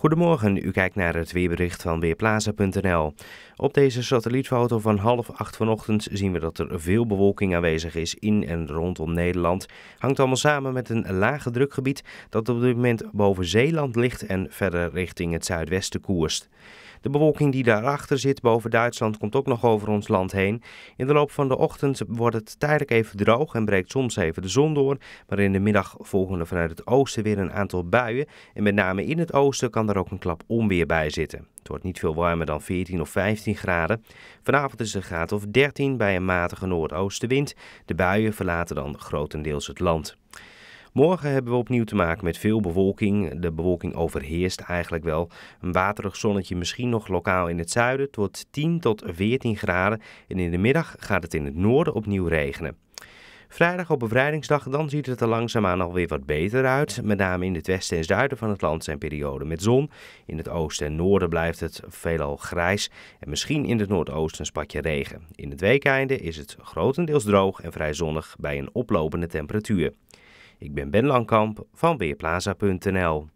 Goedemorgen, u kijkt naar het weerbericht van Weerplaza.nl. Op deze satellietfoto van half acht vanochtend zien we dat er veel bewolking aanwezig is in en rondom Nederland. Hangt allemaal samen met een lage drukgebied dat op dit moment boven Zeeland ligt en verder richting het zuidwesten koerst. De bewolking die daarachter zit boven Duitsland komt ook nog over ons land heen. In de loop van de ochtend wordt het tijdelijk even droog en breekt soms even de zon door. Maar in de middag volgen er vanuit het oosten weer een aantal buien. En met name in het oosten kan er ook een klap onweer bij zitten. Het wordt niet veel warmer dan 14 of 15 graden. Vanavond is het een graad of 13 bij een matige noordoostenwind. De buien verlaten dan grotendeels het land. Morgen hebben we opnieuw te maken met veel bewolking. De bewolking overheerst eigenlijk wel. Een waterig zonnetje misschien nog lokaal in het zuiden. tot 10 tot 14 graden. En in de middag gaat het in het noorden opnieuw regenen. Vrijdag op bevrijdingsdag dan ziet het er langzaamaan alweer wat beter uit. Met name in het westen en zuiden van het land zijn perioden met zon. In het oosten en noorden blijft het veelal grijs en misschien in het noordoosten een spatje regen. In het weekeinde is het grotendeels droog en vrij zonnig bij een oplopende temperatuur. Ik ben Ben Langkamp van Weerplaza.nl.